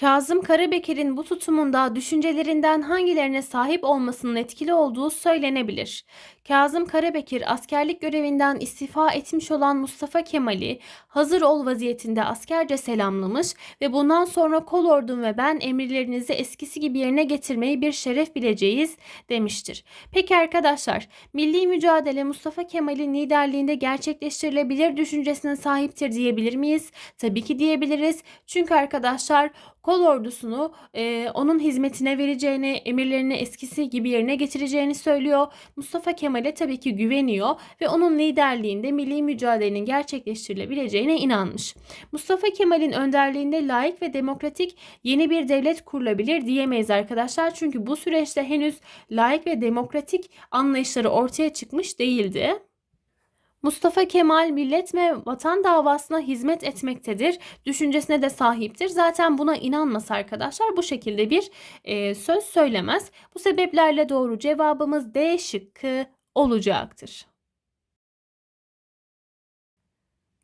Kazım Karabekir'in bu tutumunda düşüncelerinden hangilerine sahip olmasının etkili olduğu söylenebilir. Kazım Karabekir askerlik görevinden istifa etmiş olan Mustafa Kemal'i hazır ol vaziyetinde askerce selamlamış ve bundan sonra kol ordum ve ben emirlerinizi eskisi gibi yerine getirmeyi bir şeref bileceğiz demiştir. Peki arkadaşlar milli mücadele Mustafa Kemal'in liderliğinde gerçekleştirilebilir düşüncesine sahiptir diyebilir miyiz? Tabii ki diyebiliriz. Çünkü arkadaşlar kol ordusunu e, onun hizmetine vereceğini, emirlerini eskisi gibi yerine getireceğini söylüyor. Mustafa Kemal'e tabii ki güveniyor ve onun liderliğinde milli mücadelenin gerçekleştirilebileceğine inanmış. Mustafa Kemal'in önderliğinde layık ve demokratik yeni bir devlet kurulabilir diyemeyiz arkadaşlar. Çünkü bu süreçte henüz layık ve demokratik anlayışları ortaya çıkmış değildi. Mustafa Kemal millet ve vatan davasına hizmet etmektedir düşüncesine de sahiptir. Zaten buna inanmasa arkadaşlar bu şekilde bir e, söz söylemez. Bu sebeplerle doğru cevabımız D şıkkı olacaktır.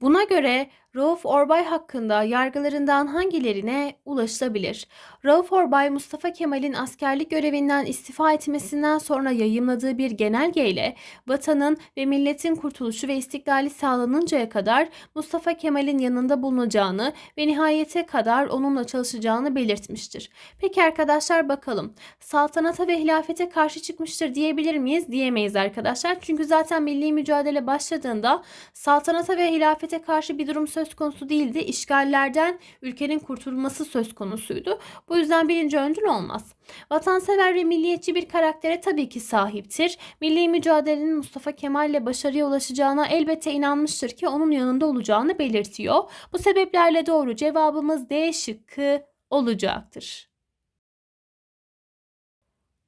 Buna göre Rauf Orbay hakkında yargılarından hangilerine ulaşılabilir? Rauf Orbay, Mustafa Kemal'in askerlik görevinden istifa etmesinden sonra yayımladığı bir genelgeyle vatanın ve milletin kurtuluşu ve istiklali sağlanıncaya kadar Mustafa Kemal'in yanında bulunacağını ve nihayete kadar onunla çalışacağını belirtmiştir. Peki arkadaşlar bakalım. Saltanata ve hilafete karşı çıkmıştır diyebilir miyiz? Diyemeyiz arkadaşlar. Çünkü zaten milli mücadele başladığında saltanata ve hilafete karşı bir durum söz söz konusu değildi. İşgallerden ülkenin kurtulması söz konusuydu. Bu yüzden birinci öncül olmaz. Vatansever ve milliyetçi bir karaktere tabii ki sahiptir. Milli mücadelenin Mustafa Kemal ile başarıya ulaşacağına elbette inanmıştır ki onun yanında olacağını belirtiyor. Bu sebeplerle doğru cevabımız D şıkkı olacaktır.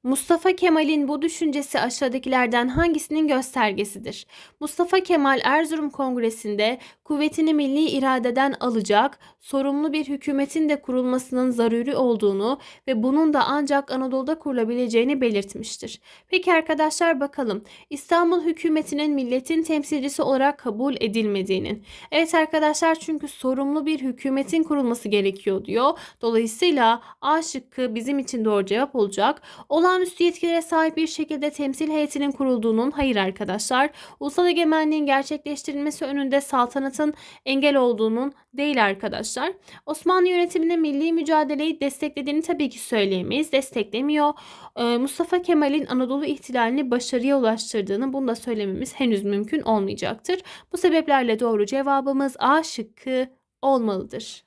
Mustafa Kemal'in bu düşüncesi aşağıdakilerden hangisinin göstergesidir? Mustafa Kemal Erzurum Kongresi'nde kuvvetini milli iradeden alacak, sorumlu bir hükümetin de kurulmasının zaruri olduğunu ve bunun da ancak Anadolu'da kurulabileceğini belirtmiştir. Peki arkadaşlar bakalım İstanbul hükümetinin milletin temsilcisi olarak kabul edilmediğinin. Evet arkadaşlar çünkü sorumlu bir hükümetin kurulması gerekiyor diyor. Dolayısıyla A şıkkı bizim için doğru cevap olacak. Olan olağanüstü yetkilere sahip bir şekilde temsil heyetinin kurulduğunun hayır arkadaşlar, ulusal egemenliğin gerçekleştirilmesi önünde saltanatın engel olduğunun değil arkadaşlar. Osmanlı yönetiminin milli mücadeleyi desteklediğini tabii ki söyleyemeyiz. Desteklemiyor. Ee, Mustafa Kemal'in Anadolu ihtilalini başarıya ulaştırdığını bunu da söylememiz henüz mümkün olmayacaktır. Bu sebeplerle doğru cevabımız A şıkkı olmalıdır.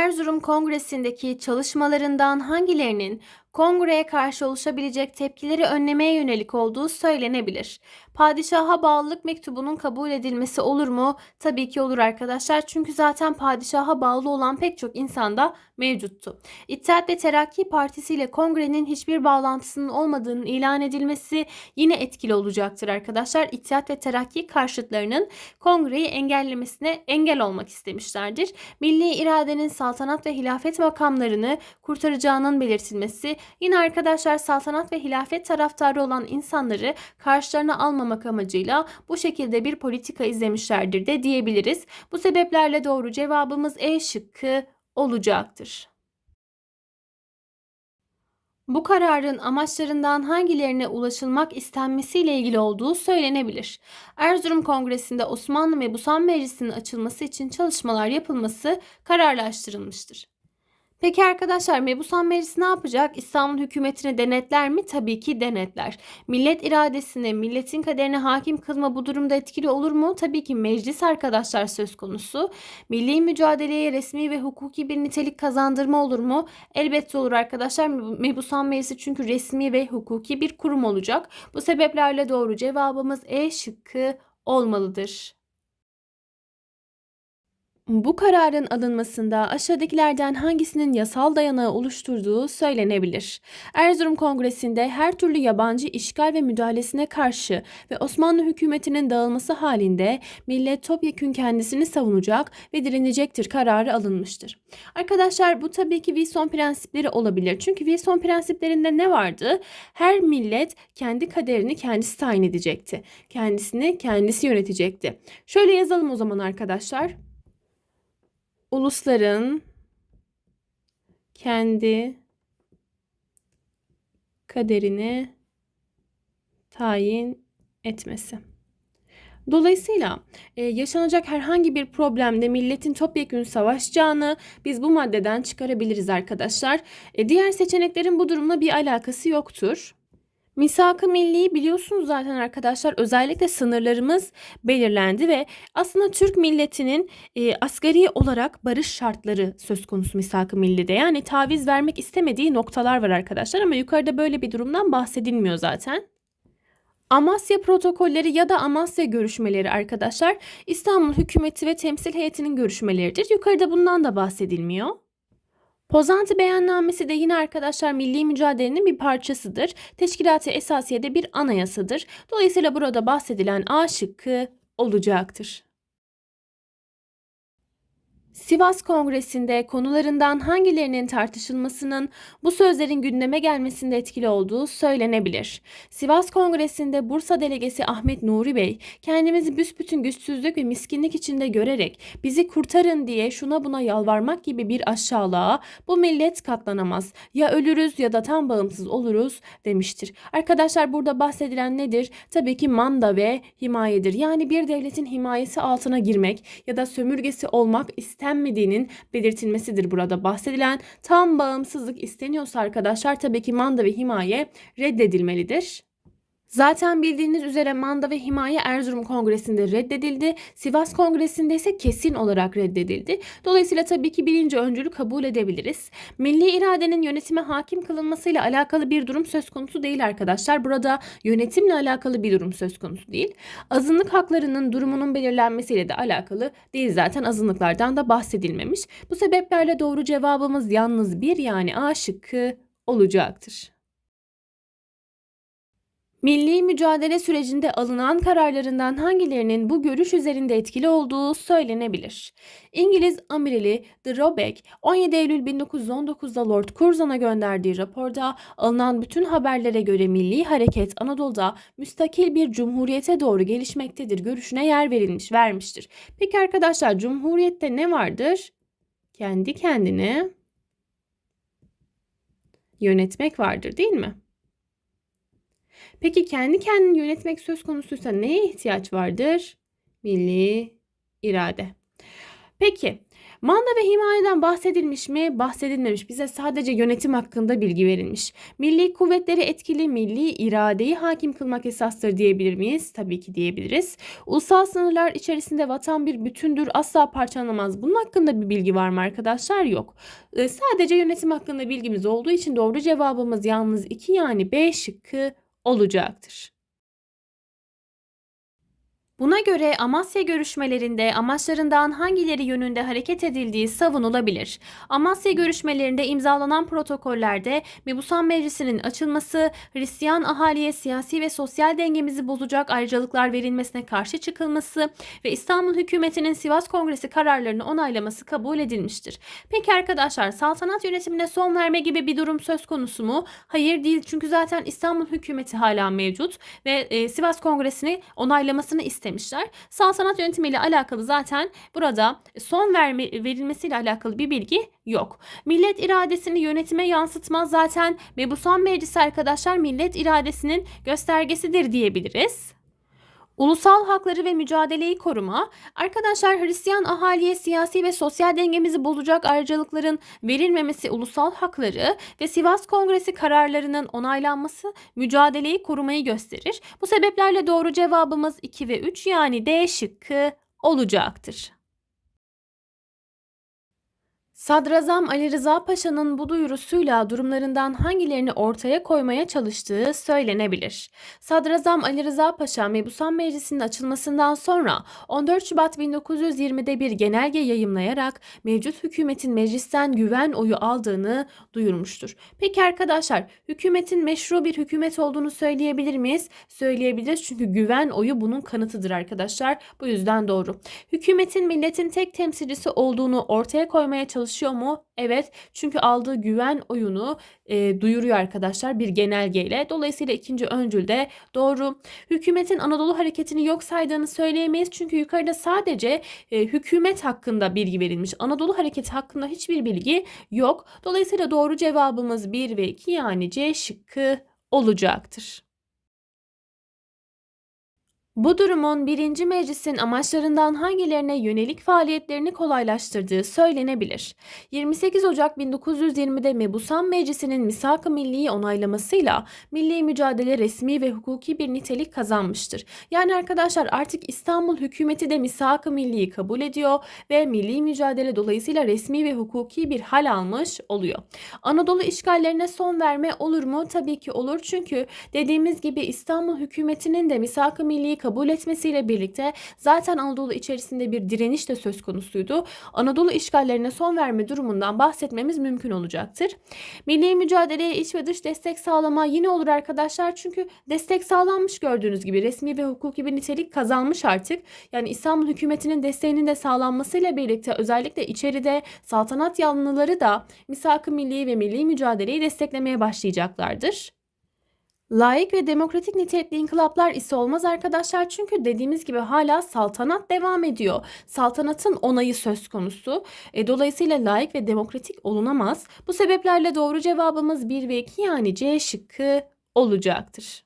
Erzurum Kongresi'ndeki çalışmalarından hangilerinin Kongre'ye karşı oluşabilecek tepkileri önlemeye yönelik olduğu söylenebilir. Padişaha bağlılık mektubunun kabul edilmesi olur mu? Tabii ki olur arkadaşlar. Çünkü zaten padişaha bağlı olan pek çok insan da mevcuttu. İttihat ve Terakki Partisi ile Kongre'nin hiçbir bağlantısının olmadığının ilan edilmesi yine etkili olacaktır arkadaşlar. İttihat ve Terakki karşıtlarının Kongre'yi engellemesine engel olmak istemişlerdir. Milli iradenin saltanat ve hilafet makamlarını kurtaracağının belirtilmesi Yine arkadaşlar saltanat ve hilafet taraftarı olan insanları karşılarına almamak amacıyla bu şekilde bir politika izlemişlerdir de diyebiliriz. Bu sebeplerle doğru cevabımız E şıkkı olacaktır. Bu kararın amaçlarından hangilerine ulaşılmak istenmesiyle ilgili olduğu söylenebilir. Erzurum Kongresi'nde Osmanlı ve Busan Meclisi'nin açılması için çalışmalar yapılması kararlaştırılmıştır. Peki arkadaşlar Mebusan Meclisi ne yapacak? İstanbul hükümetini denetler mi? Tabii ki denetler. Millet iradesine, milletin kaderine hakim kılma bu durumda etkili olur mu? Tabii ki meclis arkadaşlar söz konusu. Milli mücadeleye resmi ve hukuki bir nitelik kazandırma olur mu? Elbette olur arkadaşlar. Mebusan Meclisi çünkü resmi ve hukuki bir kurum olacak. Bu sebeplerle doğru cevabımız E şıkkı olmalıdır. Bu kararın alınmasında aşağıdakilerden hangisinin yasal dayanağı oluşturduğu söylenebilir. Erzurum Kongresi'nde her türlü yabancı işgal ve müdahalesine karşı ve Osmanlı hükümetinin dağılması halinde millet topyekün kendisini savunacak ve direnecektir kararı alınmıştır. Arkadaşlar bu tabii ki Wilson prensipleri olabilir. Çünkü Wilson prensiplerinde ne vardı? Her millet kendi kaderini kendisi tayin edecekti. Kendisini kendisi yönetecekti. Şöyle yazalım o zaman arkadaşlar ulusların kendi kaderini tayin etmesi. Dolayısıyla e, yaşanacak herhangi bir problemde milletin topyekün savaşacağını biz bu maddeden çıkarabiliriz arkadaşlar. E, diğer seçeneklerin bu durumla bir alakası yoktur. Misak-ı milliyi biliyorsunuz zaten arkadaşlar özellikle sınırlarımız belirlendi ve aslında Türk milletinin e, asgari olarak barış şartları söz konusu misak-ı millide. Yani taviz vermek istemediği noktalar var arkadaşlar ama yukarıda böyle bir durumdan bahsedilmiyor zaten. Amasya protokolleri ya da Amasya görüşmeleri arkadaşlar İstanbul hükümeti ve temsil heyetinin görüşmeleridir. Yukarıda bundan da bahsedilmiyor. Pozanti beyannamesi de yine arkadaşlar milli mücadelenin bir parçasıdır. Teşkilat-ı Esasiye'de bir anayasadır. Dolayısıyla burada bahsedilen A şıkkı olacaktır. Sivas Kongresi'nde konularından hangilerinin tartışılmasının bu sözlerin gündeme gelmesinde etkili olduğu söylenebilir. Sivas Kongresi'nde Bursa delegesi Ahmet Nuri Bey kendimizi büsbütün güçsüzlük ve miskinlik içinde görerek bizi kurtarın diye şuna buna yalvarmak gibi bir aşağılığa bu millet katlanamaz. Ya ölürüz ya da tam bağımsız oluruz demiştir. Arkadaşlar burada bahsedilen nedir? Tabii ki manda ve himayedir. Yani bir devletin himayesi altına girmek ya da sömürgesi olmak ister istenmediğinin belirtilmesidir burada bahsedilen. Tam bağımsızlık isteniyorsa arkadaşlar tabii ki manda ve himaye reddedilmelidir. Zaten bildiğiniz üzere manda ve himaye Erzurum Kongresi'nde reddedildi. Sivas Kongresi'nde ise kesin olarak reddedildi. Dolayısıyla tabii ki birinci öncülü kabul edebiliriz. Milli iradenin yönetime hakim kılınmasıyla alakalı bir durum söz konusu değil arkadaşlar. Burada yönetimle alakalı bir durum söz konusu değil. Azınlık haklarının durumunun belirlenmesiyle de alakalı değil zaten azınlıklardan da bahsedilmemiş. Bu sebeplerle doğru cevabımız yalnız bir yani A şıkkı olacaktır. Milli mücadele sürecinde alınan kararlarından hangilerinin bu görüş üzerinde etkili olduğu söylenebilir. İngiliz amirali The Robeck 17 Eylül 1919'da Lord Curzon'a gönderdiği raporda alınan bütün haberlere göre milli hareket Anadolu'da müstakil bir cumhuriyete doğru gelişmektedir görüşüne yer verilmiş vermiştir. Peki arkadaşlar cumhuriyette ne vardır? Kendi kendini yönetmek vardır değil mi? Peki kendi kendini yönetmek söz konusuysa neye ihtiyaç vardır? Milli irade. Peki Manda ve himayeden bahsedilmiş mi? Bahsedilmemiş. Bize sadece yönetim hakkında bilgi verilmiş. Milli kuvvetleri etkili, milli iradeyi hakim kılmak esastır diyebilir miyiz? Tabii ki diyebiliriz. Ulusal sınırlar içerisinde vatan bir bütündür, asla parçalanamaz. Bunun hakkında bir bilgi var mı arkadaşlar? Yok. Ee, sadece yönetim hakkında bilgimiz olduğu için doğru cevabımız yalnız 2 yani B şıkkı olacaktır. Buna göre Amasya görüşmelerinde amaçlarından hangileri yönünde hareket edildiği savunulabilir. Amasya görüşmelerinde imzalanan protokollerde Mibusan Meclisi'nin açılması, Hristiyan ahaliye siyasi ve sosyal dengemizi bozacak ayrıcalıklar verilmesine karşı çıkılması ve İstanbul hükümetinin Sivas Kongresi kararlarını onaylaması kabul edilmiştir. Peki arkadaşlar saltanat yönetimine son verme gibi bir durum söz konusu mu? Hayır değil çünkü zaten İstanbul hükümeti hala mevcut ve e, Sivas Kongresi'ni onaylamasını istemiştir demişler. Saltanat ile alakalı zaten burada son verme, verilmesiyle alakalı bir bilgi yok. Millet iradesini yönetime yansıtma zaten Mebusan Meclisi arkadaşlar millet iradesinin göstergesidir diyebiliriz. Ulusal hakları ve mücadeleyi koruma, arkadaşlar Hristiyan ahaliye siyasi ve sosyal dengemizi bozacak ayrıcalıkların verilmemesi ulusal hakları ve Sivas Kongresi kararlarının onaylanması mücadeleyi korumayı gösterir. Bu sebeplerle doğru cevabımız 2 ve 3 yani D şıkkı olacaktır. Sadrazam Ali Rıza Paşa'nın bu duyurusuyla durumlarından hangilerini ortaya koymaya çalıştığı söylenebilir. Sadrazam Ali Rıza Paşa Mebusan Meclisi'nin açılmasından sonra 14 Şubat 1920'de bir genelge yayımlayarak mevcut hükümetin meclisten güven oyu aldığını duyurmuştur. Peki arkadaşlar hükümetin meşru bir hükümet olduğunu söyleyebilir miyiz? Söyleyebiliriz çünkü güven oyu bunun kanıtıdır arkadaşlar. Bu yüzden doğru. Hükümetin milletin tek temsilcisi olduğunu ortaya koymaya çalıştığı çalışıyor mu? Evet çünkü aldığı güven oyunu e, duyuruyor arkadaşlar bir genelgeyle. Dolayısıyla ikinci öncül de doğru. Hükümetin Anadolu hareketini yok saydığını söyleyemeyiz. Çünkü yukarıda sadece e, hükümet hakkında bilgi verilmiş. Anadolu hareketi hakkında hiçbir bilgi yok. Dolayısıyla doğru cevabımız 1 ve 2 yani C şıkkı olacaktır. Bu durumun 1. Meclis'in amaçlarından hangilerine yönelik faaliyetlerini kolaylaştırdığı söylenebilir. 28 Ocak 1920'de Mebusan Meclisi'nin misak-ı milliyi onaylamasıyla milli mücadele resmi ve hukuki bir nitelik kazanmıştır. Yani arkadaşlar artık İstanbul hükümeti de misak-ı milliyi kabul ediyor ve milli mücadele dolayısıyla resmi ve hukuki bir hal almış oluyor. Anadolu işgallerine son verme olur mu? Tabii ki olur çünkü dediğimiz gibi İstanbul hükümetinin de misak-ı milliyi kabul etmesiyle birlikte zaten Anadolu içerisinde bir direniş de söz konusuydu. Anadolu işgallerine son verme durumundan bahsetmemiz mümkün olacaktır. Milli mücadeleye iç ve dış destek sağlama yine olur arkadaşlar çünkü destek sağlanmış gördüğünüz gibi resmi ve hukuki bir nitelik kazanmış artık. Yani İstanbul hükümetinin desteğinin de sağlanmasıyla birlikte özellikle içeride saltanat yanlıları da misak-ı milli ve milli mücadeleyi desteklemeye başlayacaklardır. Layık ve demokratik nitelikli inkılaplar ise olmaz arkadaşlar çünkü dediğimiz gibi hala saltanat devam ediyor. Saltanatın onayı söz konusu. E, dolayısıyla layık ve demokratik olunamaz. Bu sebeplerle doğru cevabımız 1 ve 2 yani C şıkkı olacaktır.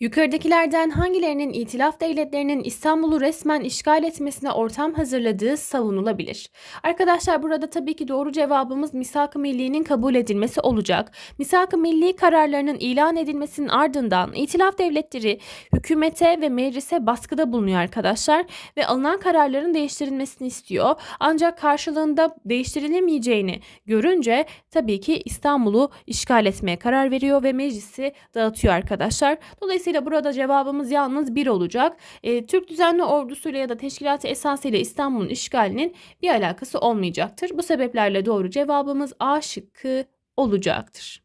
Yukarıdakilerden hangilerinin itilaf devletlerinin İstanbul'u resmen işgal etmesine ortam hazırladığı savunulabilir? Arkadaşlar burada tabii ki doğru cevabımız misak-ı milliğinin kabul edilmesi olacak. Misak-ı milli kararlarının ilan edilmesinin ardından itilaf devletleri hükümete ve meclise baskıda bulunuyor arkadaşlar ve alınan kararların değiştirilmesini istiyor. Ancak karşılığında değiştirilemeyeceğini görünce tabii ki İstanbul'u işgal etmeye karar veriyor ve meclisi dağıtıyor arkadaşlar. Dolayısıyla Dolayısıyla burada cevabımız yalnız bir olacak. E, Türk düzenli ordusuyla ya da teşkilatı esasıyla İstanbul'un işgalinin bir alakası olmayacaktır. Bu sebeplerle doğru cevabımız A şıkkı olacaktır.